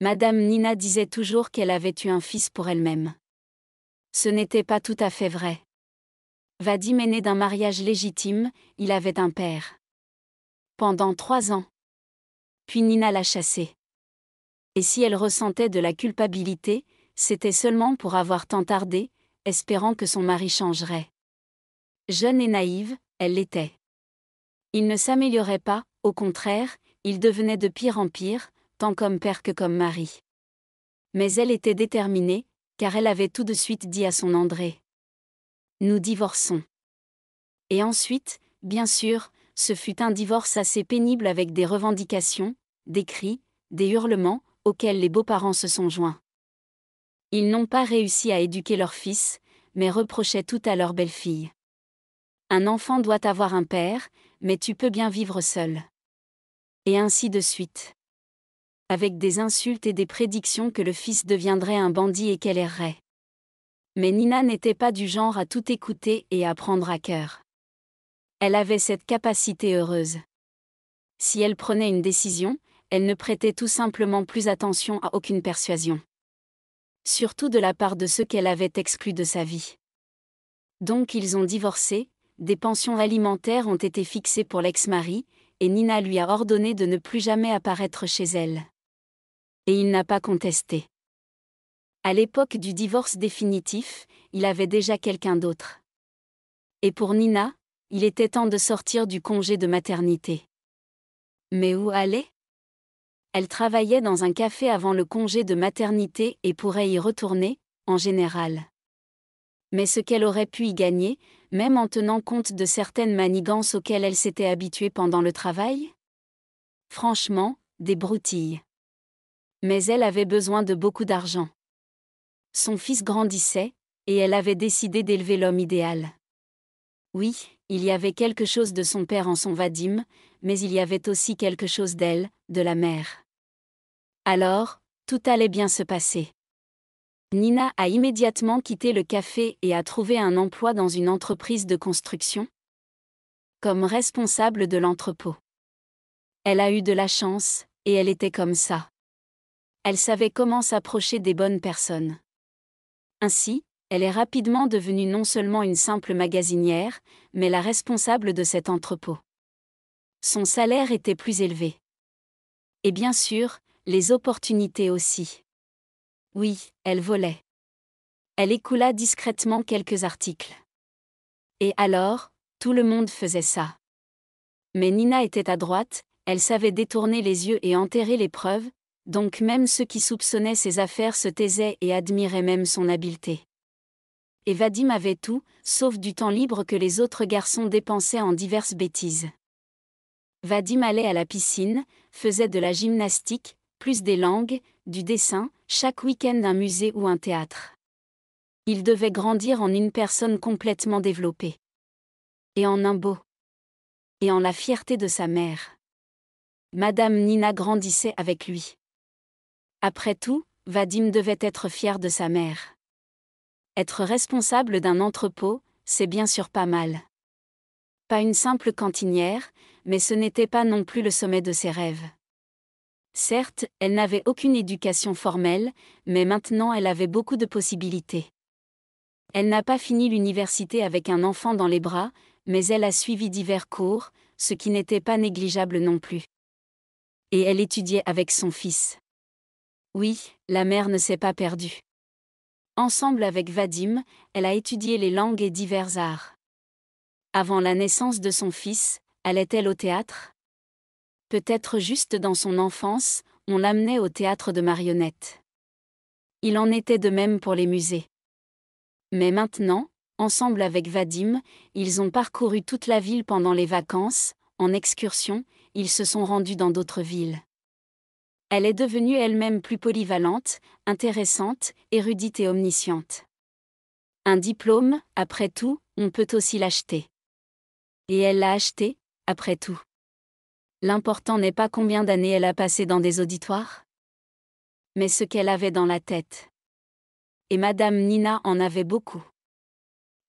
Madame Nina disait toujours qu'elle avait eu un fils pour elle-même. Ce n'était pas tout à fait vrai. Vadim est né d'un mariage légitime, il avait un père. Pendant trois ans. Puis Nina l'a chassé. Et si elle ressentait de la culpabilité, c'était seulement pour avoir tant tardé, espérant que son mari changerait. Jeune et naïve, elle l'était. Il ne s'améliorait pas, au contraire, il devenait de pire en pire, tant comme père que comme mari. Mais elle était déterminée, car elle avait tout de suite dit à son André. Nous divorçons. Et ensuite, bien sûr, ce fut un divorce assez pénible avec des revendications, des cris, des hurlements, auxquels les beaux-parents se sont joints. Ils n'ont pas réussi à éduquer leur fils, mais reprochaient tout à leur belle-fille. Un enfant doit avoir un père, mais tu peux bien vivre seul. Et ainsi de suite avec des insultes et des prédictions que le fils deviendrait un bandit et qu'elle errait. Mais Nina n'était pas du genre à tout écouter et à prendre à cœur. Elle avait cette capacité heureuse. Si elle prenait une décision, elle ne prêtait tout simplement plus attention à aucune persuasion. Surtout de la part de ceux qu'elle avait exclus de sa vie. Donc ils ont divorcé, des pensions alimentaires ont été fixées pour l'ex-mari, et Nina lui a ordonné de ne plus jamais apparaître chez elle et il n'a pas contesté. À l'époque du divorce définitif, il avait déjà quelqu'un d'autre. Et pour Nina, il était temps de sortir du congé de maternité. Mais où aller Elle travaillait dans un café avant le congé de maternité et pourrait y retourner, en général. Mais ce qu'elle aurait pu y gagner, même en tenant compte de certaines manigances auxquelles elle s'était habituée pendant le travail Franchement, des broutilles. Mais elle avait besoin de beaucoup d'argent. Son fils grandissait, et elle avait décidé d'élever l'homme idéal. Oui, il y avait quelque chose de son père en son Vadim, mais il y avait aussi quelque chose d'elle, de la mère. Alors, tout allait bien se passer. Nina a immédiatement quitté le café et a trouvé un emploi dans une entreprise de construction comme responsable de l'entrepôt. Elle a eu de la chance, et elle était comme ça elle savait comment s'approcher des bonnes personnes. Ainsi, elle est rapidement devenue non seulement une simple magasinière, mais la responsable de cet entrepôt. Son salaire était plus élevé. Et bien sûr, les opportunités aussi. Oui, elle volait. Elle écoula discrètement quelques articles. Et alors, tout le monde faisait ça. Mais Nina était à droite, elle savait détourner les yeux et enterrer les preuves, donc même ceux qui soupçonnaient ses affaires se taisaient et admiraient même son habileté. Et Vadim avait tout, sauf du temps libre que les autres garçons dépensaient en diverses bêtises. Vadim allait à la piscine, faisait de la gymnastique, plus des langues, du dessin, chaque week-end un musée ou un théâtre. Il devait grandir en une personne complètement développée. Et en un beau. Et en la fierté de sa mère. Madame Nina grandissait avec lui. Après tout, Vadim devait être fier de sa mère. Être responsable d'un entrepôt, c'est bien sûr pas mal. Pas une simple cantinière, mais ce n'était pas non plus le sommet de ses rêves. Certes, elle n'avait aucune éducation formelle, mais maintenant elle avait beaucoup de possibilités. Elle n'a pas fini l'université avec un enfant dans les bras, mais elle a suivi divers cours, ce qui n'était pas négligeable non plus. Et elle étudiait avec son fils. Oui, la mère ne s'est pas perdue. Ensemble avec Vadim, elle a étudié les langues et divers arts. Avant la naissance de son fils, allait-elle au théâtre Peut-être juste dans son enfance, on l'amenait au théâtre de marionnettes. Il en était de même pour les musées. Mais maintenant, ensemble avec Vadim, ils ont parcouru toute la ville pendant les vacances, en excursion, ils se sont rendus dans d'autres villes elle est devenue elle-même plus polyvalente, intéressante, érudite et omnisciente. Un diplôme, après tout, on peut aussi l'acheter. Et elle l'a acheté, après tout. L'important n'est pas combien d'années elle a passé dans des auditoires, mais ce qu'elle avait dans la tête. Et Madame Nina en avait beaucoup.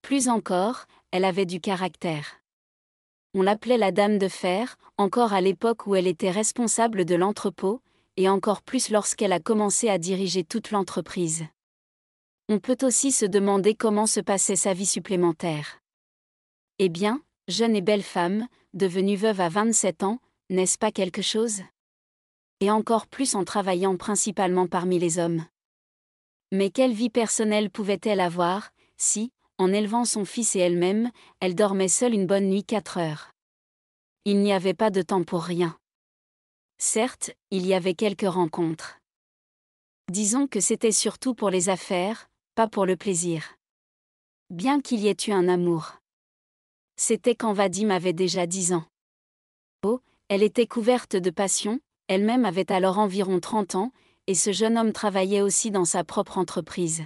Plus encore, elle avait du caractère. On l'appelait la Dame de Fer, encore à l'époque où elle était responsable de l'entrepôt, et encore plus lorsqu'elle a commencé à diriger toute l'entreprise. On peut aussi se demander comment se passait sa vie supplémentaire. Eh bien, jeune et belle femme, devenue veuve à 27 ans, n'est-ce pas quelque chose Et encore plus en travaillant principalement parmi les hommes. Mais quelle vie personnelle pouvait-elle avoir, si, en élevant son fils et elle-même, elle dormait seule une bonne nuit quatre heures Il n'y avait pas de temps pour rien. Certes, il y avait quelques rencontres. Disons que c'était surtout pour les affaires, pas pour le plaisir. Bien qu'il y ait eu un amour. C'était quand Vadim avait déjà dix ans. Oh, elle était couverte de passion, elle-même avait alors environ 30 ans, et ce jeune homme travaillait aussi dans sa propre entreprise.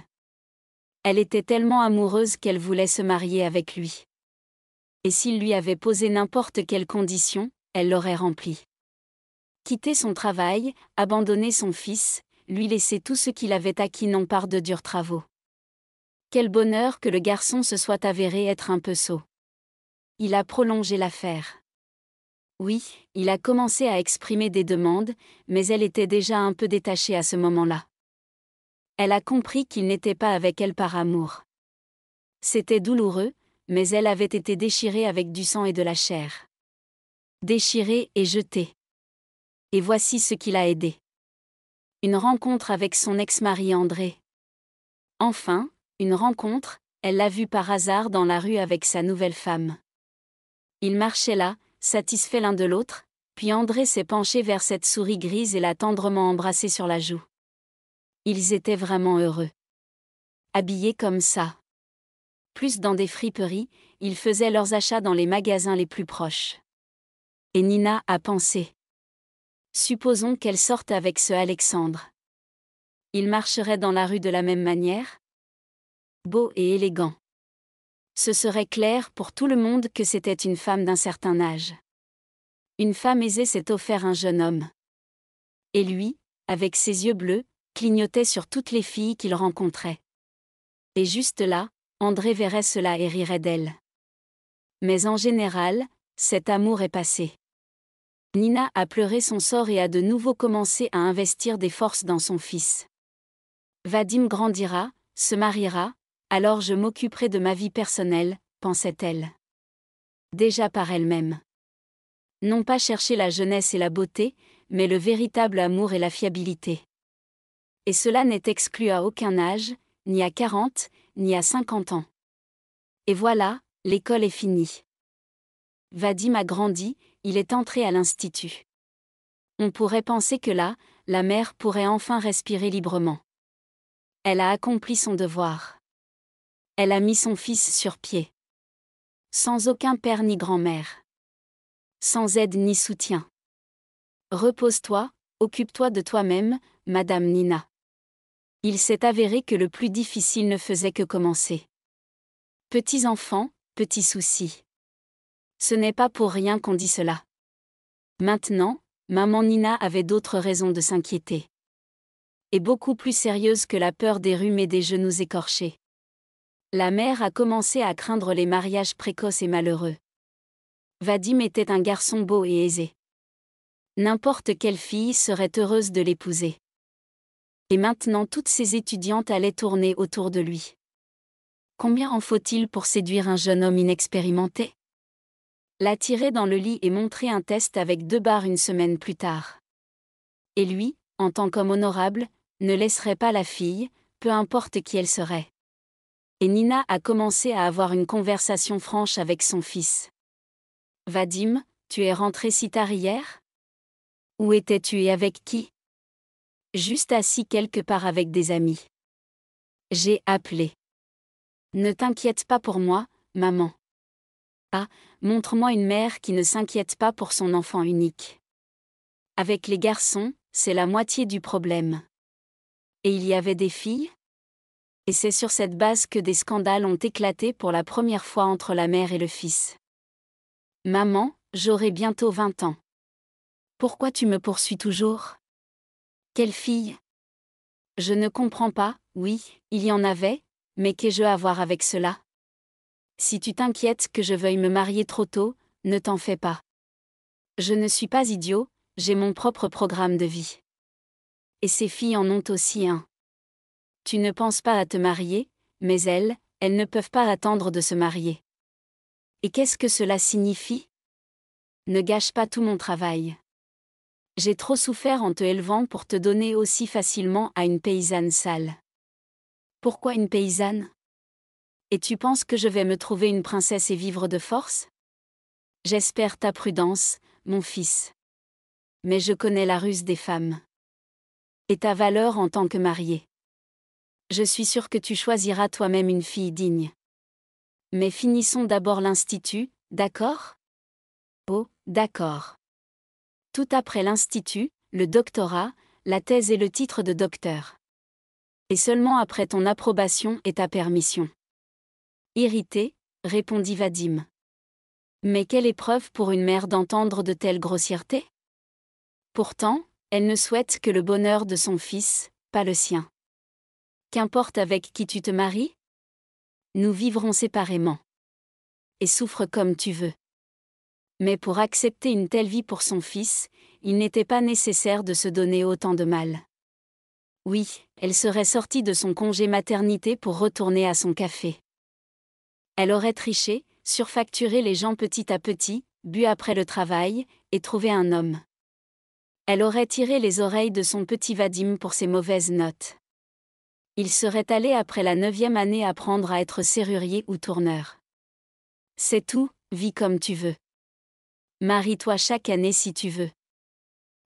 Elle était tellement amoureuse qu'elle voulait se marier avec lui. Et s'il lui avait posé n'importe quelle condition, elle l'aurait remplie. Quitter son travail, abandonner son fils, lui laisser tout ce qu'il avait acquis non par de durs travaux. Quel bonheur que le garçon se soit avéré être un peu sot. Il a prolongé l'affaire. Oui, il a commencé à exprimer des demandes, mais elle était déjà un peu détachée à ce moment-là. Elle a compris qu'il n'était pas avec elle par amour. C'était douloureux, mais elle avait été déchirée avec du sang et de la chair. Déchirée et jetée et voici ce qui l'a aidé. Une rencontre avec son ex-mari André. Enfin, une rencontre, elle l'a vu par hasard dans la rue avec sa nouvelle femme. Ils marchaient là, satisfaits l'un de l'autre, puis André s'est penché vers cette souris grise et l'a tendrement embrassée sur la joue. Ils étaient vraiment heureux. Habillés comme ça. Plus dans des friperies, ils faisaient leurs achats dans les magasins les plus proches. Et Nina a pensé. Supposons qu'elle sorte avec ce Alexandre. Il marcherait dans la rue de la même manière Beau et élégant. Ce serait clair pour tout le monde que c'était une femme d'un certain âge. Une femme aisée s'est offert un jeune homme. Et lui, avec ses yeux bleus, clignotait sur toutes les filles qu'il rencontrait. Et juste là, André verrait cela et rirait d'elle. Mais en général, cet amour est passé. Nina a pleuré son sort et a de nouveau commencé à investir des forces dans son fils. Vadim grandira, se mariera, alors je m'occuperai de ma vie personnelle, pensait-elle. Déjà par elle-même. Non pas chercher la jeunesse et la beauté, mais le véritable amour et la fiabilité. Et cela n'est exclu à aucun âge, ni à 40, ni à 50 ans. Et voilà, l'école est finie. Vadim a grandi, il est entré à l'Institut. On pourrait penser que là, la mère pourrait enfin respirer librement. Elle a accompli son devoir. Elle a mis son fils sur pied. Sans aucun père ni grand-mère. Sans aide ni soutien. Repose-toi, occupe-toi de toi-même, Madame Nina. Il s'est avéré que le plus difficile ne faisait que commencer. Petits enfants, petits soucis. Ce n'est pas pour rien qu'on dit cela. Maintenant, maman Nina avait d'autres raisons de s'inquiéter. Et beaucoup plus sérieuses que la peur des rhumes et des genoux écorchés. La mère a commencé à craindre les mariages précoces et malheureux. Vadim était un garçon beau et aisé. N'importe quelle fille serait heureuse de l'épouser. Et maintenant toutes ses étudiantes allaient tourner autour de lui. Combien en faut-il pour séduire un jeune homme inexpérimenté l'a dans le lit et montrer un test avec deux barres une semaine plus tard. Et lui, en tant qu'homme honorable, ne laisserait pas la fille, peu importe qui elle serait. Et Nina a commencé à avoir une conversation franche avec son fils. Vadim, tu es rentré si tard hier Où étais-tu et avec qui Juste assis quelque part avec des amis. J'ai appelé. Ne t'inquiète pas pour moi, maman montre-moi une mère qui ne s'inquiète pas pour son enfant unique. Avec les garçons, c'est la moitié du problème. Et il y avait des filles Et c'est sur cette base que des scandales ont éclaté pour la première fois entre la mère et le fils. Maman, j'aurai bientôt 20 ans. Pourquoi tu me poursuis toujours Quelle fille Je ne comprends pas, oui, il y en avait, mais qu'ai-je à voir avec cela si tu t'inquiètes que je veuille me marier trop tôt, ne t'en fais pas. Je ne suis pas idiot, j'ai mon propre programme de vie. Et ces filles en ont aussi un. Tu ne penses pas à te marier, mais elles, elles ne peuvent pas attendre de se marier. Et qu'est-ce que cela signifie Ne gâche pas tout mon travail. J'ai trop souffert en te élevant pour te donner aussi facilement à une paysanne sale. Pourquoi une paysanne et tu penses que je vais me trouver une princesse et vivre de force J'espère ta prudence, mon fils. Mais je connais la ruse des femmes. Et ta valeur en tant que mariée. Je suis sûre que tu choisiras toi-même une fille digne. Mais finissons d'abord l'institut, d'accord Oh, d'accord. Tout après l'institut, le doctorat, la thèse et le titre de docteur. Et seulement après ton approbation et ta permission. Irrité, répondit Vadim. Mais quelle épreuve pour une mère d'entendre de telles grossièretés Pourtant, elle ne souhaite que le bonheur de son fils, pas le sien. Qu'importe avec qui tu te maries Nous vivrons séparément. Et souffre comme tu veux. Mais pour accepter une telle vie pour son fils, il n'était pas nécessaire de se donner autant de mal. Oui, elle serait sortie de son congé maternité pour retourner à son café. Elle aurait triché, surfacturé les gens petit à petit, bu après le travail, et trouvé un homme. Elle aurait tiré les oreilles de son petit Vadim pour ses mauvaises notes. Il serait allé après la neuvième année apprendre à être serrurier ou tourneur. C'est tout, vis comme tu veux. Marie-toi chaque année si tu veux.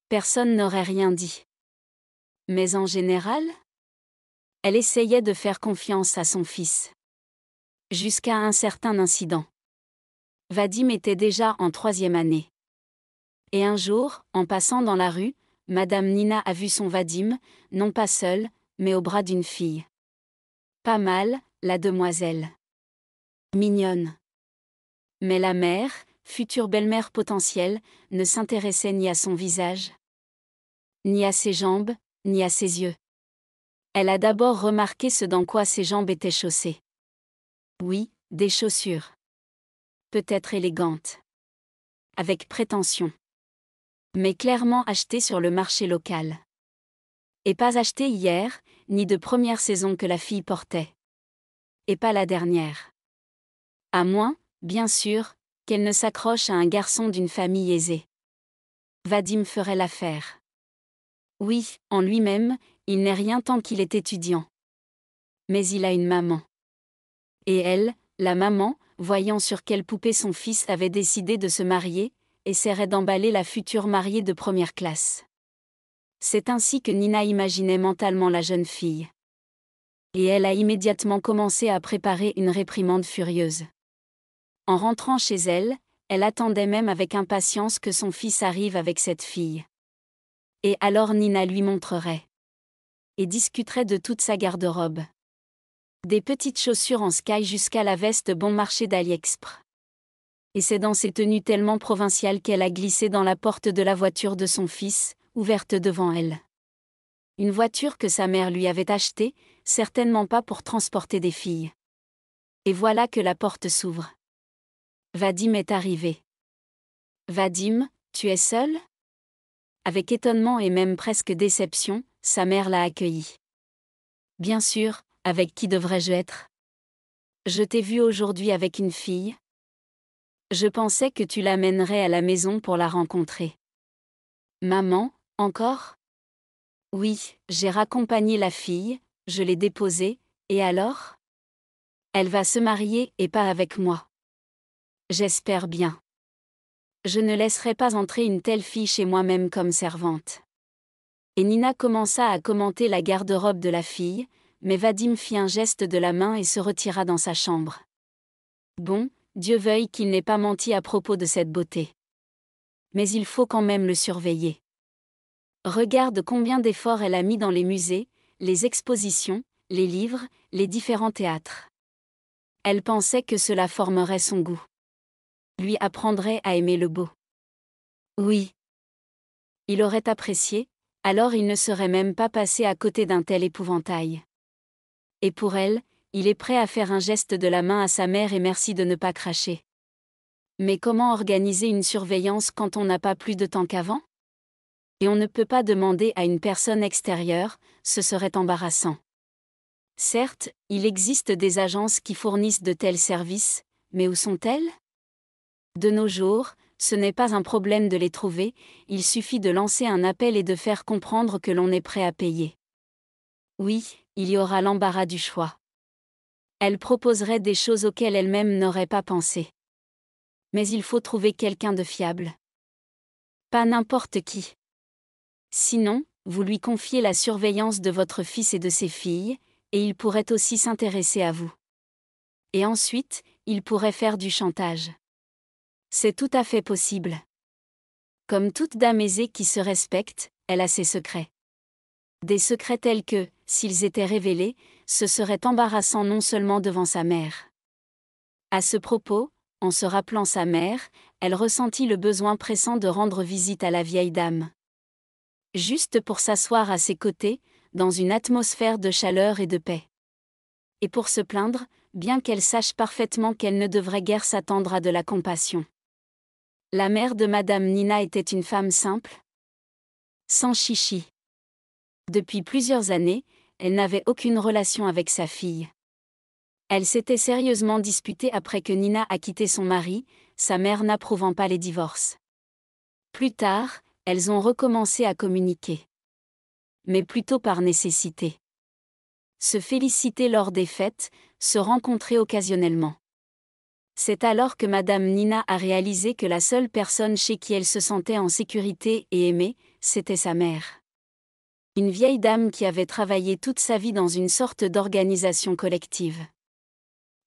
Personne n'aurait rien dit. Mais en général, elle essayait de faire confiance à son fils. Jusqu'à un certain incident. Vadim était déjà en troisième année. Et un jour, en passant dans la rue, Madame Nina a vu son Vadim, non pas seul, mais au bras d'une fille. Pas mal, la demoiselle. Mignonne. Mais la mère, future belle-mère potentielle, ne s'intéressait ni à son visage, ni à ses jambes, ni à ses yeux. Elle a d'abord remarqué ce dans quoi ses jambes étaient chaussées. Oui, des chaussures. Peut-être élégantes. Avec prétention. Mais clairement achetées sur le marché local. Et pas achetées hier, ni de première saison que la fille portait. Et pas la dernière. À moins, bien sûr, qu'elle ne s'accroche à un garçon d'une famille aisée. Vadim ferait l'affaire. Oui, en lui-même, il n'est rien tant qu'il est étudiant. Mais il a une maman. Et elle, la maman, voyant sur quelle poupée son fils avait décidé de se marier, essaierait d'emballer la future mariée de première classe. C'est ainsi que Nina imaginait mentalement la jeune fille. Et elle a immédiatement commencé à préparer une réprimande furieuse. En rentrant chez elle, elle attendait même avec impatience que son fils arrive avec cette fille. Et alors Nina lui montrerait. Et discuterait de toute sa garde-robe. Des petites chaussures en sky jusqu'à la veste bon marché d'Aliexpress. Et c'est dans ces tenues tellement provinciales qu'elle a glissé dans la porte de la voiture de son fils, ouverte devant elle. Une voiture que sa mère lui avait achetée, certainement pas pour transporter des filles. Et voilà que la porte s'ouvre. Vadim est arrivé. Vadim, tu es seul Avec étonnement et même presque déception, sa mère l'a accueilli. Bien sûr, avec qui devrais-je être Je t'ai vu aujourd'hui avec une fille. Je pensais que tu l'amènerais à la maison pour la rencontrer. Maman, encore Oui, j'ai raccompagné la fille, je l'ai déposée, et alors Elle va se marier et pas avec moi. J'espère bien. Je ne laisserai pas entrer une telle fille chez moi-même comme servante. Et Nina commença à commenter la garde-robe de la fille, mais Vadim fit un geste de la main et se retira dans sa chambre. Bon, Dieu veuille qu'il n'ait pas menti à propos de cette beauté. Mais il faut quand même le surveiller. Regarde combien d'efforts elle a mis dans les musées, les expositions, les livres, les différents théâtres. Elle pensait que cela formerait son goût. Lui apprendrait à aimer le beau. Oui. Il aurait apprécié, alors il ne serait même pas passé à côté d'un tel épouvantail et pour elle, il est prêt à faire un geste de la main à sa mère et merci de ne pas cracher. Mais comment organiser une surveillance quand on n'a pas plus de temps qu'avant Et on ne peut pas demander à une personne extérieure, ce serait embarrassant. Certes, il existe des agences qui fournissent de tels services, mais où sont-elles De nos jours, ce n'est pas un problème de les trouver, il suffit de lancer un appel et de faire comprendre que l'on est prêt à payer. Oui, il y aura l'embarras du choix. Elle proposerait des choses auxquelles elle-même n'aurait pas pensé. Mais il faut trouver quelqu'un de fiable. Pas n'importe qui. Sinon, vous lui confiez la surveillance de votre fils et de ses filles, et il pourrait aussi s'intéresser à vous. Et ensuite, il pourrait faire du chantage. C'est tout à fait possible. Comme toute dame aisée qui se respecte, elle a ses secrets. Des secrets tels que, s'ils étaient révélés, ce serait embarrassant non seulement devant sa mère. À ce propos, en se rappelant sa mère, elle ressentit le besoin pressant de rendre visite à la vieille dame. Juste pour s'asseoir à ses côtés, dans une atmosphère de chaleur et de paix. Et pour se plaindre, bien qu'elle sache parfaitement qu'elle ne devrait guère s'attendre à de la compassion. La mère de Madame Nina était une femme simple, sans chichi. Depuis plusieurs années, elle n'avait aucune relation avec sa fille. Elle s'était sérieusement disputée après que Nina a quitté son mari, sa mère n'approuvant pas les divorces. Plus tard, elles ont recommencé à communiquer. Mais plutôt par nécessité. Se féliciter lors des fêtes, se rencontrer occasionnellement. C'est alors que Madame Nina a réalisé que la seule personne chez qui elle se sentait en sécurité et aimée, c'était sa mère une vieille dame qui avait travaillé toute sa vie dans une sorte d'organisation collective.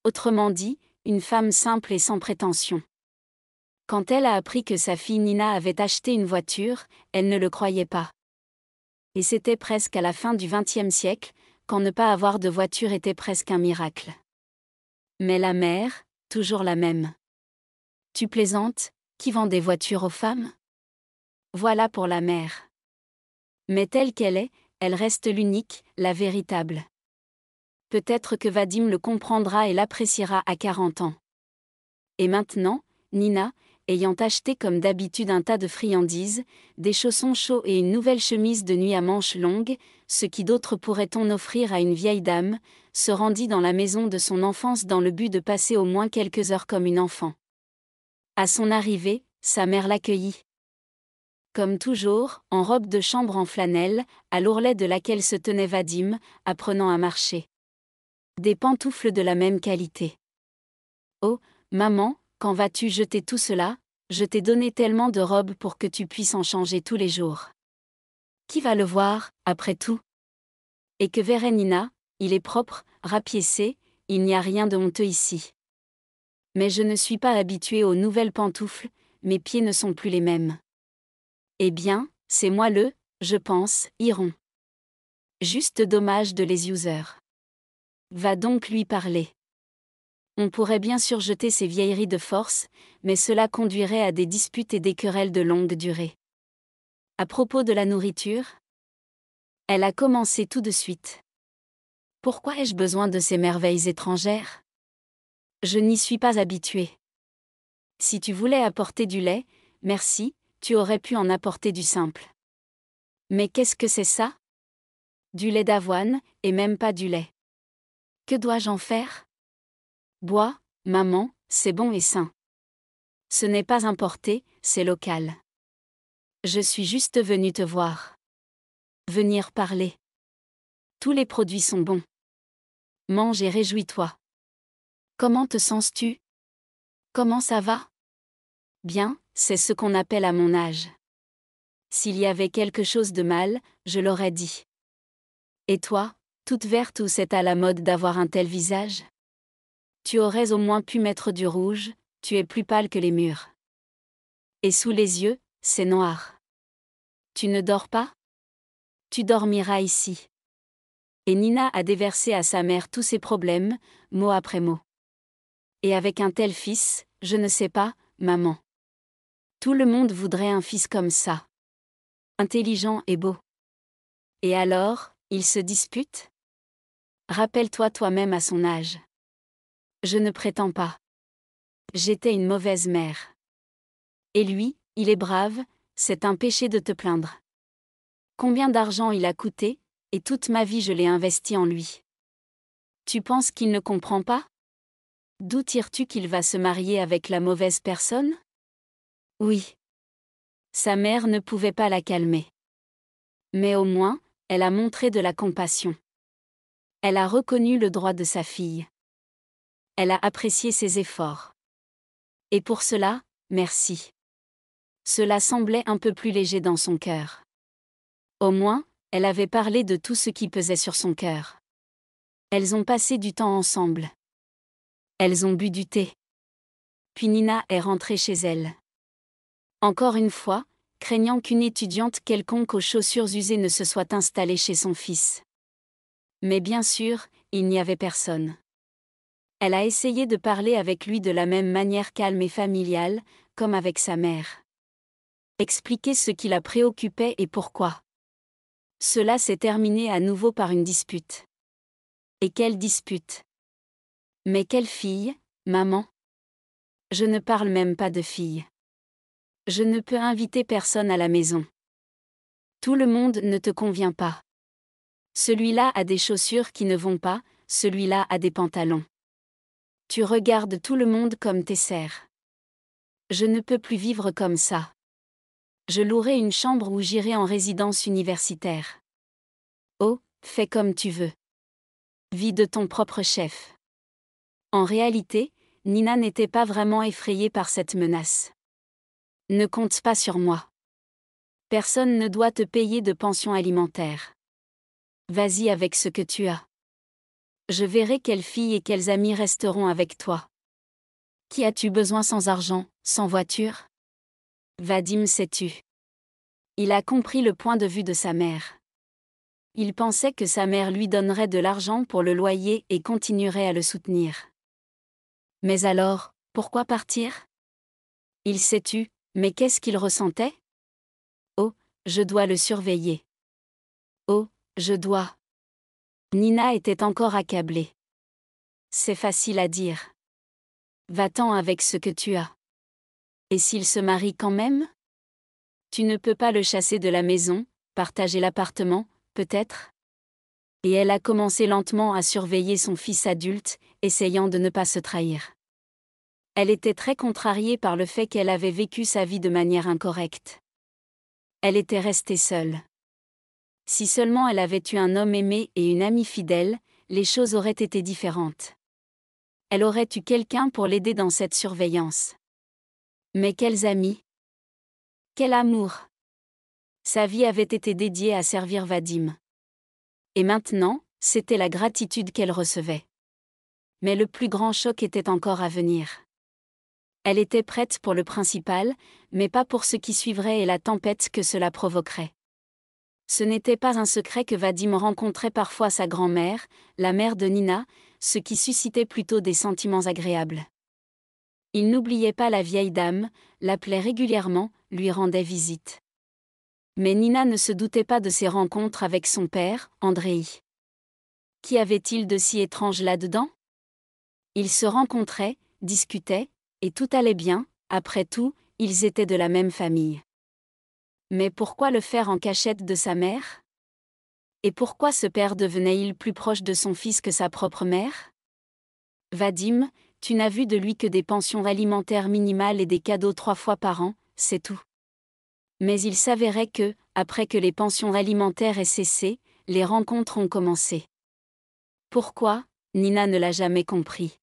Autrement dit, une femme simple et sans prétention. Quand elle a appris que sa fille Nina avait acheté une voiture, elle ne le croyait pas. Et c'était presque à la fin du XXe siècle, quand ne pas avoir de voiture était presque un miracle. Mais la mère, toujours la même. Tu plaisantes, qui vend des voitures aux femmes Voilà pour la mère. Mais telle qu'elle est, elle reste l'unique, la véritable. Peut-être que Vadim le comprendra et l'appréciera à 40 ans. Et maintenant, Nina, ayant acheté comme d'habitude un tas de friandises, des chaussons chauds et une nouvelle chemise de nuit à manches longues, ce qui d'autre pourrait-on offrir à une vieille dame, se rendit dans la maison de son enfance dans le but de passer au moins quelques heures comme une enfant. À son arrivée, sa mère l'accueillit. Comme toujours, en robe de chambre en flanelle, à l'ourlet de laquelle se tenait Vadim, apprenant à marcher. Des pantoufles de la même qualité. Oh, maman, quand vas-tu jeter tout cela Je t'ai donné tellement de robes pour que tu puisses en changer tous les jours. Qui va le voir, après tout Et que verrait Il est propre, rapiécé, il n'y a rien de honteux ici. Mais je ne suis pas habituée aux nouvelles pantoufles, mes pieds ne sont plus les mêmes. Eh bien, c'est moi le, je pense, Iron. Juste dommage de les user. Va donc lui parler. On pourrait bien sûr jeter ces vieilleries de force, mais cela conduirait à des disputes et des querelles de longue durée. À propos de la nourriture, elle a commencé tout de suite. Pourquoi ai-je besoin de ces merveilles étrangères Je n'y suis pas habituée. Si tu voulais apporter du lait, merci, tu aurais pu en apporter du simple. Mais qu'est-ce que c'est ça Du lait d'avoine, et même pas du lait. Que dois-je en faire Bois, maman, c'est bon et sain. Ce n'est pas importé, c'est local. Je suis juste venu te voir. Venir parler. Tous les produits sont bons. Mange et réjouis-toi. Comment te sens-tu Comment ça va Bien, c'est ce qu'on appelle à mon âge. S'il y avait quelque chose de mal, je l'aurais dit. Et toi, toute verte où c'est à la mode d'avoir un tel visage Tu aurais au moins pu mettre du rouge, tu es plus pâle que les murs. Et sous les yeux, c'est noir. Tu ne dors pas Tu dormiras ici. Et Nina a déversé à sa mère tous ses problèmes, mot après mot. Et avec un tel fils, je ne sais pas, maman. Tout le monde voudrait un fils comme ça. Intelligent et beau. Et alors, ils se disputent Rappelle-toi toi-même à son âge. Je ne prétends pas. J'étais une mauvaise mère. Et lui, il est brave, c'est un péché de te plaindre. Combien d'argent il a coûté, et toute ma vie je l'ai investi en lui. Tu penses qu'il ne comprend pas D'où tires-tu qu'il va se marier avec la mauvaise personne oui. Sa mère ne pouvait pas la calmer. Mais au moins, elle a montré de la compassion. Elle a reconnu le droit de sa fille. Elle a apprécié ses efforts. Et pour cela, merci. Cela semblait un peu plus léger dans son cœur. Au moins, elle avait parlé de tout ce qui pesait sur son cœur. Elles ont passé du temps ensemble. Elles ont bu du thé. Puis Nina est rentrée chez elle. Encore une fois, craignant qu'une étudiante quelconque aux chaussures usées ne se soit installée chez son fils. Mais bien sûr, il n'y avait personne. Elle a essayé de parler avec lui de la même manière calme et familiale, comme avec sa mère. Expliquer ce qui la préoccupait et pourquoi. Cela s'est terminé à nouveau par une dispute. Et quelle dispute Mais quelle fille, maman Je ne parle même pas de fille. Je ne peux inviter personne à la maison. Tout le monde ne te convient pas. Celui-là a des chaussures qui ne vont pas, celui-là a des pantalons. Tu regardes tout le monde comme tes serres. Je ne peux plus vivre comme ça. Je louerai une chambre où j'irai en résidence universitaire. Oh, fais comme tu veux. Vis de ton propre chef. En réalité, Nina n'était pas vraiment effrayée par cette menace. Ne compte pas sur moi. Personne ne doit te payer de pension alimentaire. Vas-y avec ce que tu as. Je verrai quelles filles et quels amis resteront avec toi. Qui as-tu besoin sans argent, sans voiture Vadim sais-tu. Il a compris le point de vue de sa mère. Il pensait que sa mère lui donnerait de l'argent pour le loyer et continuerait à le soutenir. Mais alors, pourquoi partir Il s'est tu, mais qu'est-ce qu'il ressentait Oh, je dois le surveiller. Oh, je dois. Nina était encore accablée. C'est facile à dire. Va-t'en avec ce que tu as. Et s'il se marie quand même Tu ne peux pas le chasser de la maison, partager l'appartement, peut-être Et elle a commencé lentement à surveiller son fils adulte, essayant de ne pas se trahir. Elle était très contrariée par le fait qu'elle avait vécu sa vie de manière incorrecte. Elle était restée seule. Si seulement elle avait eu un homme aimé et une amie fidèle, les choses auraient été différentes. Elle aurait eu quelqu'un pour l'aider dans cette surveillance. Mais quels amis Quel amour Sa vie avait été dédiée à servir Vadim. Et maintenant, c'était la gratitude qu'elle recevait. Mais le plus grand choc était encore à venir. Elle était prête pour le principal, mais pas pour ce qui suivrait et la tempête que cela provoquerait. Ce n'était pas un secret que Vadim rencontrait parfois sa grand-mère, la mère de Nina, ce qui suscitait plutôt des sentiments agréables. Il n'oubliait pas la vieille dame, l'appelait régulièrement, lui rendait visite. Mais Nina ne se doutait pas de ses rencontres avec son père, Andrei. Qu'y avait-il de si étrange là-dedans Ils se rencontraient, discutaient, et tout allait bien, après tout, ils étaient de la même famille. Mais pourquoi le faire en cachette de sa mère Et pourquoi ce père devenait-il plus proche de son fils que sa propre mère Vadim, tu n'as vu de lui que des pensions alimentaires minimales et des cadeaux trois fois par an, c'est tout. Mais il s'avérait que, après que les pensions alimentaires aient cessé, les rencontres ont commencé. Pourquoi Nina ne l'a jamais compris.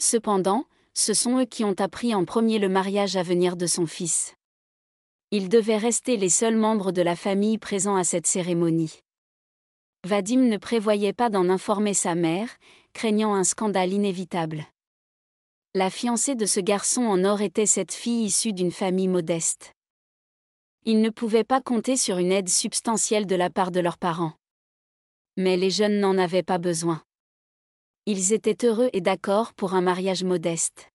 Cependant, ce sont eux qui ont appris en premier le mariage à venir de son fils. Ils devaient rester les seuls membres de la famille présents à cette cérémonie. Vadim ne prévoyait pas d'en informer sa mère, craignant un scandale inévitable. La fiancée de ce garçon en or était cette fille issue d'une famille modeste. Ils ne pouvaient pas compter sur une aide substantielle de la part de leurs parents. Mais les jeunes n'en avaient pas besoin. Ils étaient heureux et d'accord pour un mariage modeste.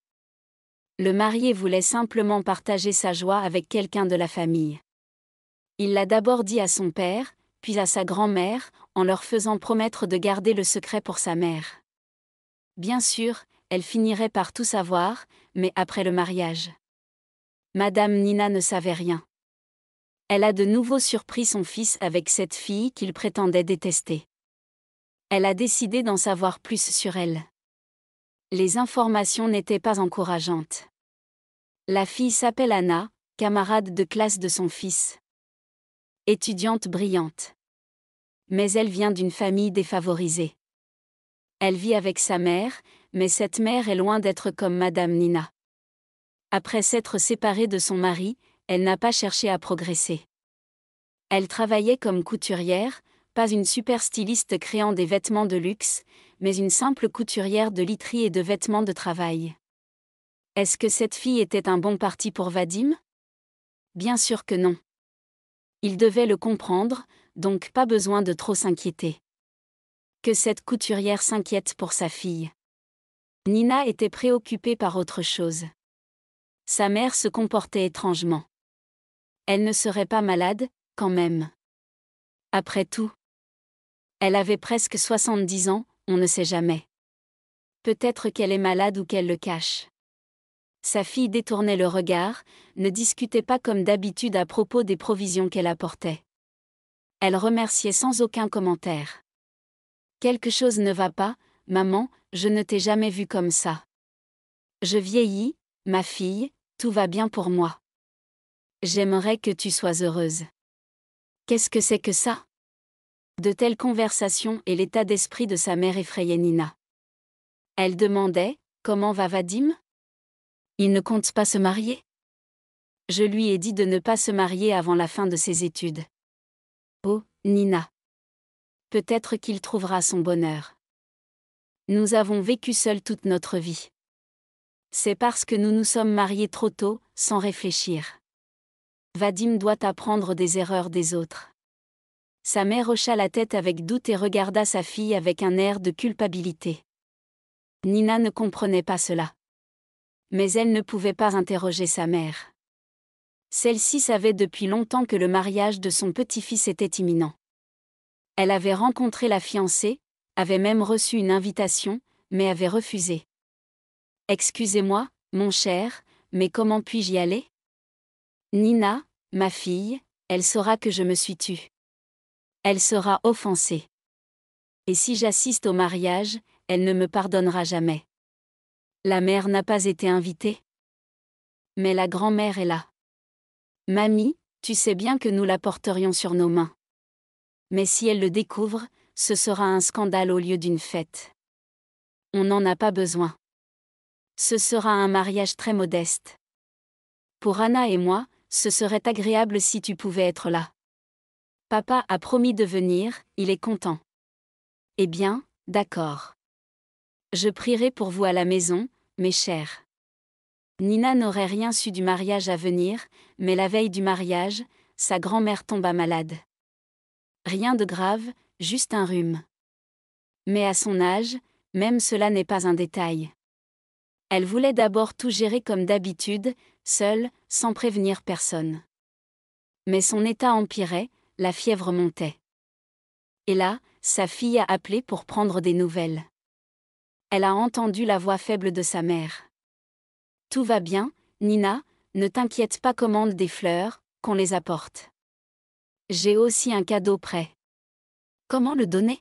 Le marié voulait simplement partager sa joie avec quelqu'un de la famille. Il l'a d'abord dit à son père, puis à sa grand-mère, en leur faisant promettre de garder le secret pour sa mère. Bien sûr, elle finirait par tout savoir, mais après le mariage. Madame Nina ne savait rien. Elle a de nouveau surpris son fils avec cette fille qu'il prétendait détester elle a décidé d'en savoir plus sur elle. Les informations n'étaient pas encourageantes. La fille s'appelle Anna, camarade de classe de son fils. Étudiante brillante. Mais elle vient d'une famille défavorisée. Elle vit avec sa mère, mais cette mère est loin d'être comme Madame Nina. Après s'être séparée de son mari, elle n'a pas cherché à progresser. Elle travaillait comme couturière, pas une super styliste créant des vêtements de luxe, mais une simple couturière de literie et de vêtements de travail. Est-ce que cette fille était un bon parti pour Vadim Bien sûr que non. Il devait le comprendre, donc pas besoin de trop s'inquiéter. Que cette couturière s'inquiète pour sa fille. Nina était préoccupée par autre chose. Sa mère se comportait étrangement. Elle ne serait pas malade, quand même. Après tout. Elle avait presque 70 ans, on ne sait jamais. Peut-être qu'elle est malade ou qu'elle le cache. Sa fille détournait le regard, ne discutait pas comme d'habitude à propos des provisions qu'elle apportait. Elle remerciait sans aucun commentaire. Quelque chose ne va pas, maman, je ne t'ai jamais vue comme ça. Je vieillis, ma fille, tout va bien pour moi. J'aimerais que tu sois heureuse. Qu'est-ce que c'est que ça de telles conversations et l'état d'esprit de sa mère effrayaient Nina. Elle demandait Comment va Vadim Il ne compte pas se marier Je lui ai dit de ne pas se marier avant la fin de ses études. Oh, Nina Peut-être qu'il trouvera son bonheur. Nous avons vécu seuls toute notre vie. C'est parce que nous nous sommes mariés trop tôt, sans réfléchir. Vadim doit apprendre des erreurs des autres sa mère hocha la tête avec doute et regarda sa fille avec un air de culpabilité. Nina ne comprenait pas cela. Mais elle ne pouvait pas interroger sa mère. Celle-ci savait depuis longtemps que le mariage de son petit-fils était imminent. Elle avait rencontré la fiancée, avait même reçu une invitation, mais avait refusé. Excusez-moi, mon cher, mais comment puis-je y aller Nina, ma fille, elle saura que je me suis tue elle sera offensée. Et si j'assiste au mariage, elle ne me pardonnera jamais. La mère n'a pas été invitée. Mais la grand-mère est là. Mamie, tu sais bien que nous la porterions sur nos mains. Mais si elle le découvre, ce sera un scandale au lieu d'une fête. On n'en a pas besoin. Ce sera un mariage très modeste. Pour Anna et moi, ce serait agréable si tu pouvais être là. Papa a promis de venir, il est content. Eh bien, d'accord. Je prierai pour vous à la maison, mes chers. Nina n'aurait rien su du mariage à venir, mais la veille du mariage, sa grand-mère tomba malade. Rien de grave, juste un rhume. Mais à son âge, même cela n'est pas un détail. Elle voulait d'abord tout gérer comme d'habitude, seule, sans prévenir personne. Mais son état empirait, la fièvre montait. Et là, sa fille a appelé pour prendre des nouvelles. Elle a entendu la voix faible de sa mère. Tout va bien, Nina, ne t'inquiète pas commande des fleurs, qu'on les apporte. J'ai aussi un cadeau prêt. Comment le donner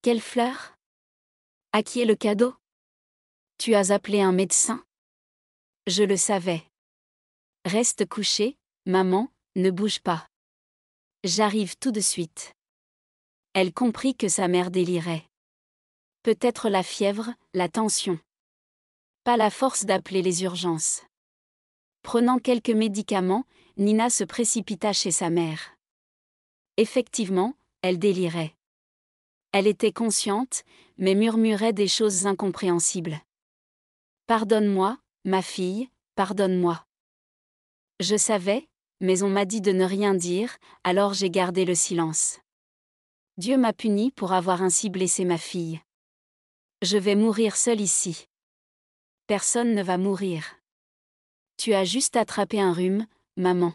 Quelle fleur À qui est le cadeau Tu as appelé un médecin Je le savais. Reste couché, maman, ne bouge pas. J'arrive tout de suite. Elle comprit que sa mère délirait. Peut-être la fièvre, la tension. Pas la force d'appeler les urgences. Prenant quelques médicaments, Nina se précipita chez sa mère. Effectivement, elle délirait. Elle était consciente, mais murmurait des choses incompréhensibles. Pardonne-moi, ma fille, pardonne-moi. Je savais, mais on m'a dit de ne rien dire, alors j'ai gardé le silence. Dieu m'a puni pour avoir ainsi blessé ma fille. Je vais mourir seule ici. Personne ne va mourir. Tu as juste attrapé un rhume, maman.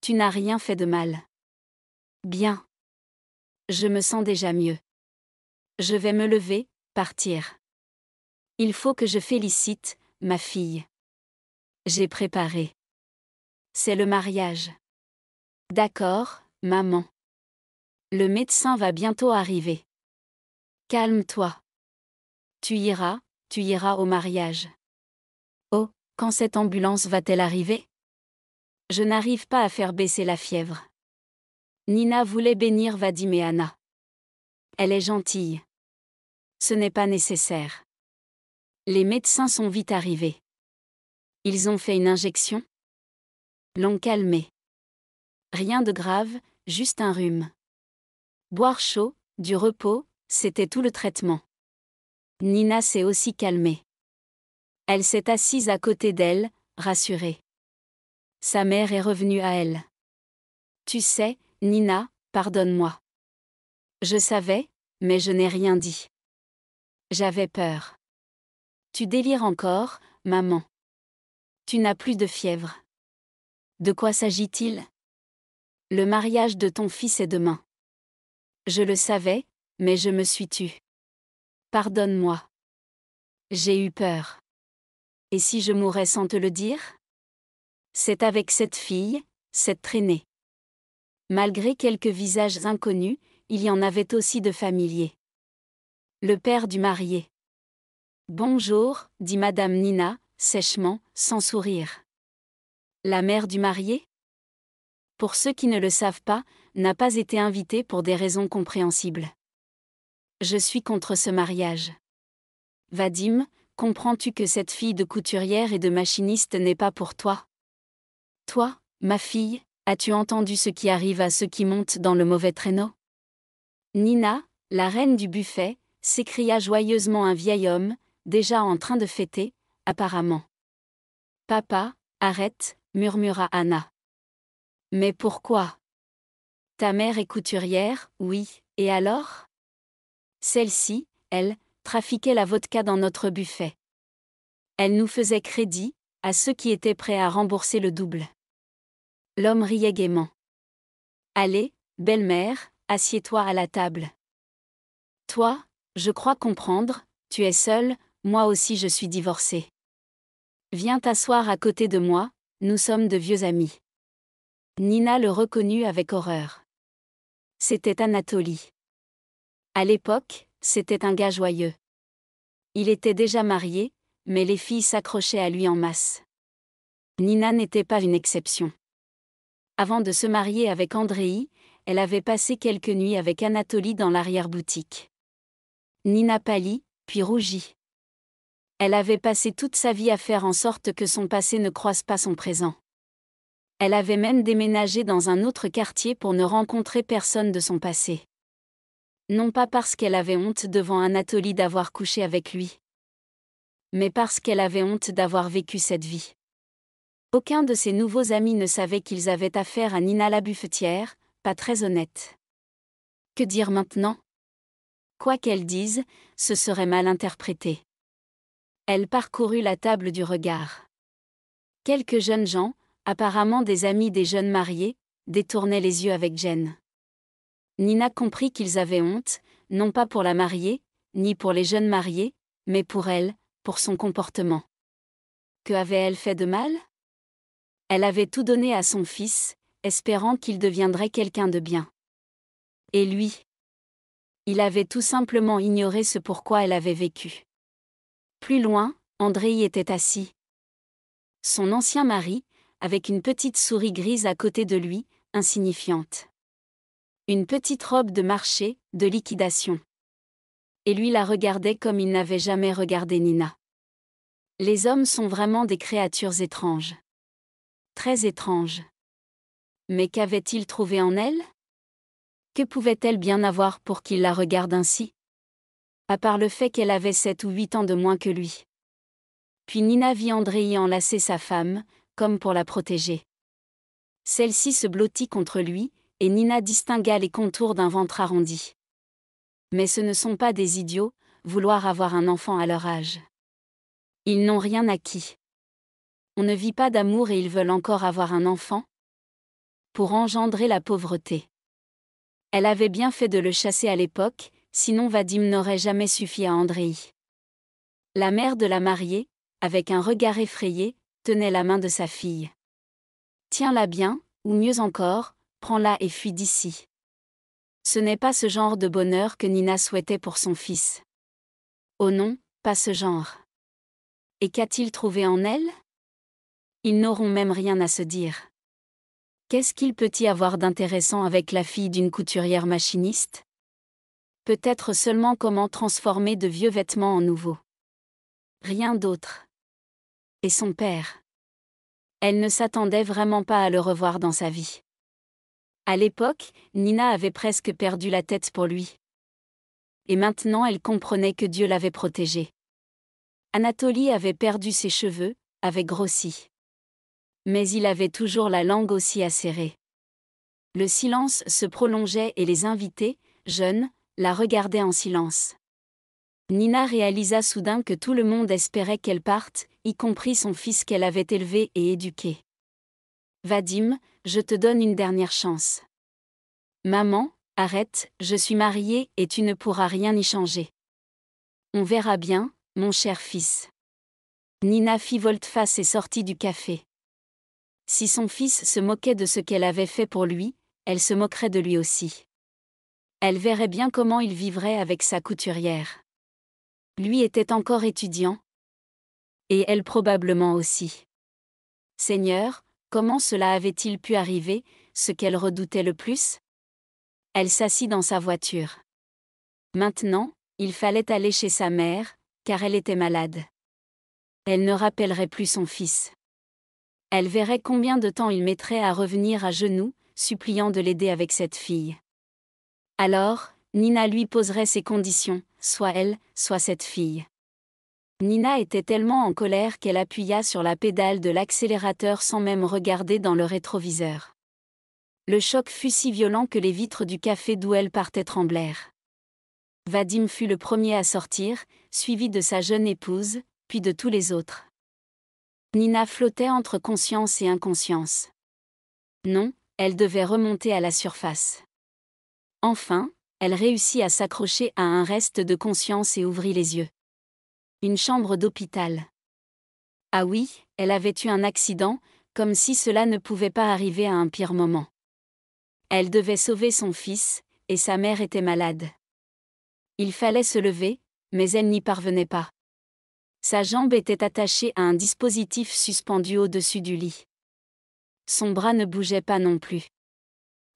Tu n'as rien fait de mal. Bien. Je me sens déjà mieux. Je vais me lever, partir. Il faut que je félicite, ma fille. J'ai préparé c'est le mariage. D'accord, maman. Le médecin va bientôt arriver. Calme-toi. Tu iras, tu iras au mariage. Oh, quand cette ambulance va-t-elle arriver Je n'arrive pas à faire baisser la fièvre. Nina voulait bénir Vadim et Anna. Elle est gentille. Ce n'est pas nécessaire. Les médecins sont vite arrivés. Ils ont fait une injection l'ont calmé. Rien de grave, juste un rhume. Boire chaud, du repos, c'était tout le traitement. Nina s'est aussi calmée. Elle s'est assise à côté d'elle, rassurée. Sa mère est revenue à elle. Tu sais, Nina, pardonne-moi. Je savais, mais je n'ai rien dit. J'avais peur. Tu délires encore, maman. Tu n'as plus de fièvre. De quoi s'agit-il Le mariage de ton fils est demain. Je le savais, mais je me suis tue. Pardonne-moi. J'ai eu peur. Et si je mourais sans te le dire C'est avec cette fille, cette traînée. Malgré quelques visages inconnus, il y en avait aussi de familiers. Le père du marié. Bonjour, dit Madame Nina, sèchement, sans sourire la mère du marié Pour ceux qui ne le savent pas, n'a pas été invitée pour des raisons compréhensibles. Je suis contre ce mariage. Vadim, comprends-tu que cette fille de couturière et de machiniste n'est pas pour toi Toi, ma fille, as-tu entendu ce qui arrive à ceux qui montent dans le mauvais traîneau Nina, la reine du buffet, s'écria joyeusement un vieil homme, déjà en train de fêter, apparemment. Papa, arrête, murmura Anna. Mais pourquoi Ta mère est couturière, oui, et alors Celle-ci, elle, trafiquait la vodka dans notre buffet. Elle nous faisait crédit, à ceux qui étaient prêts à rembourser le double. L'homme riait gaiement. Allez, belle-mère, assieds-toi à la table. Toi, je crois comprendre, tu es seule, moi aussi je suis divorcée. Viens t'asseoir à côté de moi, nous sommes de vieux amis. Nina le reconnut avec horreur. C'était Anatoly. À l'époque, c'était un gars joyeux. Il était déjà marié, mais les filles s'accrochaient à lui en masse. Nina n'était pas une exception. Avant de se marier avec André, elle avait passé quelques nuits avec Anatoly dans l'arrière-boutique. Nina pâlit, puis rougit. Elle avait passé toute sa vie à faire en sorte que son passé ne croise pas son présent. Elle avait même déménagé dans un autre quartier pour ne rencontrer personne de son passé. Non pas parce qu'elle avait honte devant atelier d'avoir couché avec lui, mais parce qu'elle avait honte d'avoir vécu cette vie. Aucun de ses nouveaux amis ne savait qu'ils avaient affaire à Nina la buffetière, pas très honnête. Que dire maintenant Quoi qu'elle dise, ce serait mal interprété. Elle parcourut la table du regard. Quelques jeunes gens, apparemment des amis des jeunes mariés, détournaient les yeux avec gêne. Nina comprit qu'ils avaient honte, non pas pour la mariée, ni pour les jeunes mariés, mais pour elle, pour son comportement. Que avait-elle fait de mal Elle avait tout donné à son fils, espérant qu'il deviendrait quelqu'un de bien. Et lui Il avait tout simplement ignoré ce pourquoi elle avait vécu. Plus loin, André y était assis. Son ancien mari, avec une petite souris grise à côté de lui, insignifiante. Une petite robe de marché, de liquidation. Et lui la regardait comme il n'avait jamais regardé Nina. Les hommes sont vraiment des créatures étranges. Très étranges. Mais qu'avait-il trouvé en elle Que pouvait-elle bien avoir pour qu'il la regarde ainsi à part le fait qu'elle avait sept ou huit ans de moins que lui. Puis Nina vit y enlacer sa femme, comme pour la protéger. Celle-ci se blottit contre lui, et Nina distingua les contours d'un ventre arrondi. Mais ce ne sont pas des idiots, vouloir avoir un enfant à leur âge. Ils n'ont rien acquis. On ne vit pas d'amour et ils veulent encore avoir un enfant Pour engendrer la pauvreté. Elle avait bien fait de le chasser à l'époque, sinon Vadim n'aurait jamais suffi à André. La mère de la mariée, avec un regard effrayé, tenait la main de sa fille. Tiens-la bien, ou mieux encore, prends-la et fuis d'ici. Ce n'est pas ce genre de bonheur que Nina souhaitait pour son fils. Oh non, pas ce genre. Et qu'a-t-il trouvé en elle Ils n'auront même rien à se dire. Qu'est-ce qu'il peut y avoir d'intéressant avec la fille d'une couturière machiniste peut-être seulement comment transformer de vieux vêtements en nouveaux. Rien d'autre. Et son père. Elle ne s'attendait vraiment pas à le revoir dans sa vie. À l'époque, Nina avait presque perdu la tête pour lui. Et maintenant elle comprenait que Dieu l'avait protégée. Anatolie avait perdu ses cheveux, avait grossi. Mais il avait toujours la langue aussi acérée. Le silence se prolongeait et les invités, jeunes, la regardait en silence. Nina réalisa soudain que tout le monde espérait qu'elle parte, y compris son fils qu'elle avait élevé et éduqué. Vadim, je te donne une dernière chance. Maman, arrête, je suis mariée et tu ne pourras rien y changer. On verra bien, mon cher fils. Nina fit volte-face et sortit du café. Si son fils se moquait de ce qu'elle avait fait pour lui, elle se moquerait de lui aussi elle verrait bien comment il vivrait avec sa couturière. Lui était encore étudiant. Et elle probablement aussi. Seigneur, comment cela avait-il pu arriver, ce qu'elle redoutait le plus Elle s'assit dans sa voiture. Maintenant, il fallait aller chez sa mère, car elle était malade. Elle ne rappellerait plus son fils. Elle verrait combien de temps il mettrait à revenir à genoux, suppliant de l'aider avec cette fille. Alors, Nina lui poserait ses conditions, soit elle, soit cette fille. Nina était tellement en colère qu'elle appuya sur la pédale de l'accélérateur sans même regarder dans le rétroviseur. Le choc fut si violent que les vitres du café d'où elle partait tremblèrent. Vadim fut le premier à sortir, suivi de sa jeune épouse, puis de tous les autres. Nina flottait entre conscience et inconscience. Non, elle devait remonter à la surface. Enfin, elle réussit à s'accrocher à un reste de conscience et ouvrit les yeux. Une chambre d'hôpital. Ah oui, elle avait eu un accident, comme si cela ne pouvait pas arriver à un pire moment. Elle devait sauver son fils, et sa mère était malade. Il fallait se lever, mais elle n'y parvenait pas. Sa jambe était attachée à un dispositif suspendu au-dessus du lit. Son bras ne bougeait pas non plus.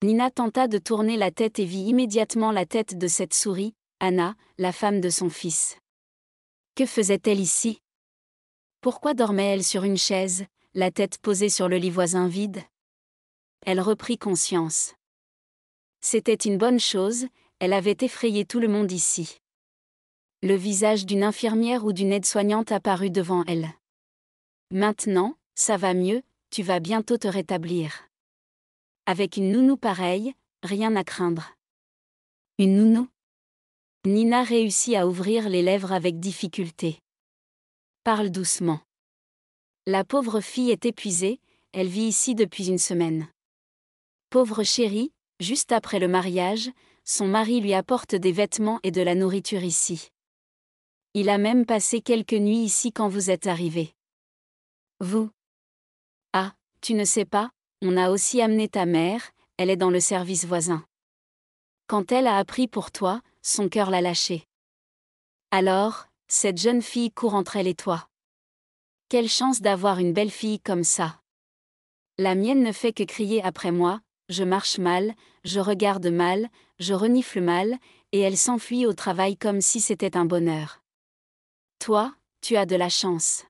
Nina tenta de tourner la tête et vit immédiatement la tête de cette souris, Anna, la femme de son fils. Que faisait-elle ici Pourquoi dormait-elle sur une chaise, la tête posée sur le lit voisin vide Elle reprit conscience. C'était une bonne chose, elle avait effrayé tout le monde ici. Le visage d'une infirmière ou d'une aide-soignante apparut devant elle. Maintenant, ça va mieux, tu vas bientôt te rétablir. Avec une nounou pareille, rien à craindre. Une nounou Nina réussit à ouvrir les lèvres avec difficulté. Parle doucement. La pauvre fille est épuisée, elle vit ici depuis une semaine. Pauvre chérie, juste après le mariage, son mari lui apporte des vêtements et de la nourriture ici. Il a même passé quelques nuits ici quand vous êtes arrivés. Vous Ah, tu ne sais pas, on a aussi amené ta mère, elle est dans le service voisin. Quand elle a appris pour toi, son cœur l'a lâché. Alors, cette jeune fille court entre elle et toi. Quelle chance d'avoir une belle fille comme ça. La mienne ne fait que crier après moi, je marche mal, je regarde mal, je renifle mal, et elle s'enfuit au travail comme si c'était un bonheur. Toi, tu as de la chance.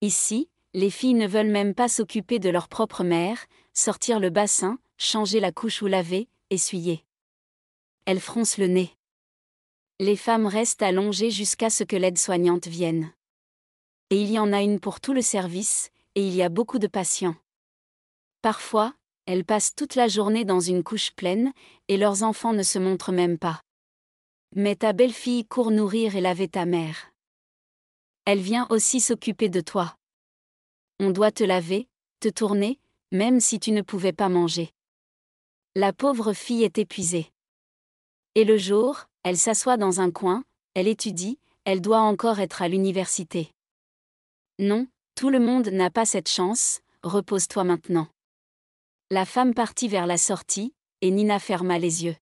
Ici, les filles ne veulent même pas s'occuper de leur propre mère, sortir le bassin, changer la couche ou laver, essuyer. Elles froncent le nez. Les femmes restent allongées jusqu'à ce que l'aide-soignante vienne. Et il y en a une pour tout le service, et il y a beaucoup de patients. Parfois, elles passent toute la journée dans une couche pleine, et leurs enfants ne se montrent même pas. Mais ta belle-fille court nourrir et laver ta mère. Elle vient aussi s'occuper de toi on doit te laver, te tourner, même si tu ne pouvais pas manger. La pauvre fille est épuisée. Et le jour, elle s'assoit dans un coin, elle étudie, elle doit encore être à l'université. Non, tout le monde n'a pas cette chance, repose-toi maintenant. La femme partit vers la sortie, et Nina ferma les yeux.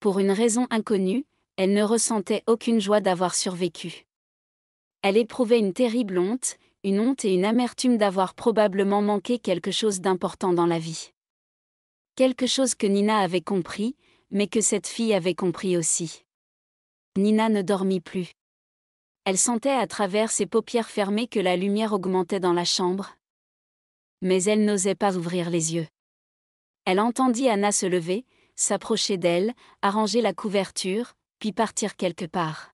Pour une raison inconnue, elle ne ressentait aucune joie d'avoir survécu. Elle éprouvait une terrible honte, une honte et une amertume d'avoir probablement manqué quelque chose d'important dans la vie. Quelque chose que Nina avait compris, mais que cette fille avait compris aussi. Nina ne dormit plus. Elle sentait à travers ses paupières fermées que la lumière augmentait dans la chambre. Mais elle n'osait pas ouvrir les yeux. Elle entendit Anna se lever, s'approcher d'elle, arranger la couverture, puis partir quelque part.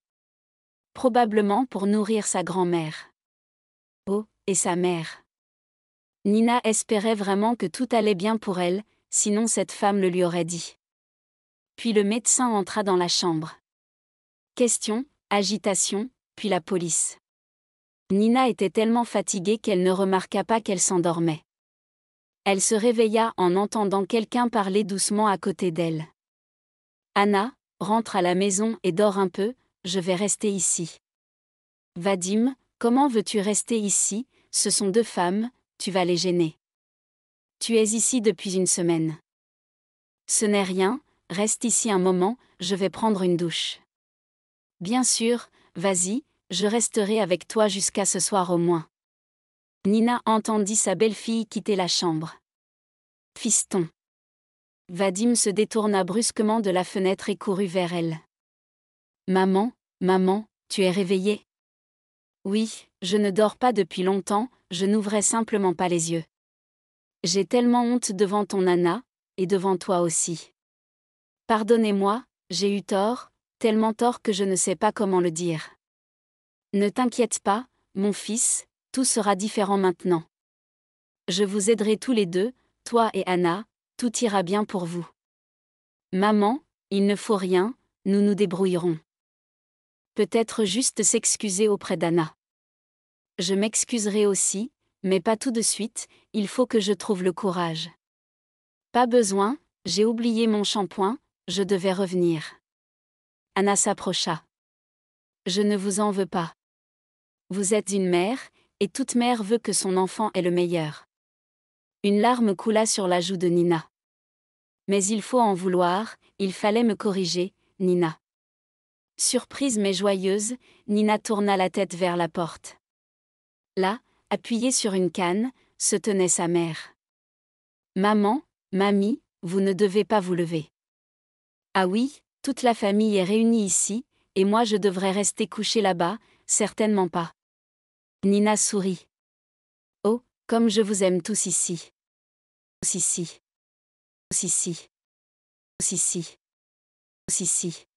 Probablement pour nourrir sa grand-mère et sa mère. Nina espérait vraiment que tout allait bien pour elle, sinon cette femme le lui aurait dit. Puis le médecin entra dans la chambre. Question, agitation, puis la police. Nina était tellement fatiguée qu'elle ne remarqua pas qu'elle s'endormait. Elle se réveilla en entendant quelqu'un parler doucement à côté d'elle. Anna, rentre à la maison et dors un peu, je vais rester ici. Vadim, Comment veux-tu rester ici Ce sont deux femmes, tu vas les gêner. Tu es ici depuis une semaine. Ce n'est rien, reste ici un moment, je vais prendre une douche. Bien sûr, vas-y, je resterai avec toi jusqu'à ce soir au moins. Nina entendit sa belle-fille quitter la chambre. Fiston. Vadim se détourna brusquement de la fenêtre et courut vers elle. Maman, maman, tu es réveillée oui, je ne dors pas depuis longtemps, je n'ouvrais simplement pas les yeux. J'ai tellement honte devant ton Anna, et devant toi aussi. Pardonnez-moi, j'ai eu tort, tellement tort que je ne sais pas comment le dire. Ne t'inquiète pas, mon fils, tout sera différent maintenant. Je vous aiderai tous les deux, toi et Anna, tout ira bien pour vous. Maman, il ne faut rien, nous nous débrouillerons. Peut-être juste s'excuser auprès d'Anna. Je m'excuserai aussi, mais pas tout de suite, il faut que je trouve le courage. Pas besoin, j'ai oublié mon shampoing, je devais revenir. Anna s'approcha. Je ne vous en veux pas. Vous êtes une mère, et toute mère veut que son enfant ait le meilleur. Une larme coula sur la joue de Nina. Mais il faut en vouloir, il fallait me corriger, Nina. Surprise mais joyeuse, Nina tourna la tête vers la porte là, appuyée sur une canne, se tenait sa mère. Maman, mamie, vous ne devez pas vous lever. Ah oui, toute la famille est réunie ici, et moi je devrais rester couchée là-bas, certainement pas. Nina sourit. Oh, comme je vous aime tous ici. Tous ici. Tous ici. Tous ici. Tous ici.